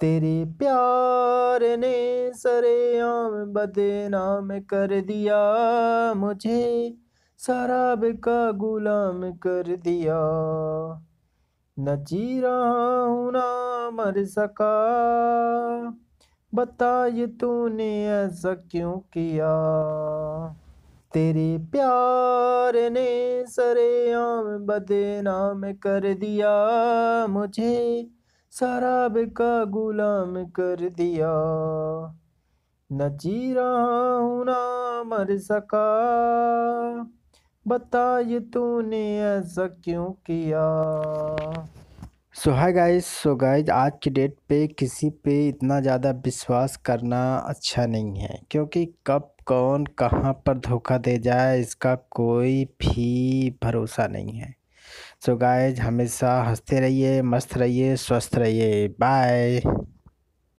तेरे प्यार ने सरेआम बदनाम कर दिया मुझे शराब का गुलाम कर दिया न जी रहा हूँ ना मर सका बताए तूने ऐसा क्यों किया तेरे प्यार ने सरेआम बदनाम कर दिया मुझे शराब का गुलाम कर दिया जी रहा हूँ ना मर सका बताइए तूने ऐसा क्यों किया सो हाय गाइस सो गाइस आज की डेट पे किसी पे इतना ज़्यादा विश्वास करना अच्छा नहीं है क्योंकि कब कौन कहाँ पर धोखा दे जाए इसका कोई भी भरोसा नहीं है सो गाइज हमेशा हंसते रहिए मस्त रहिए स्वस्थ रहिए बाय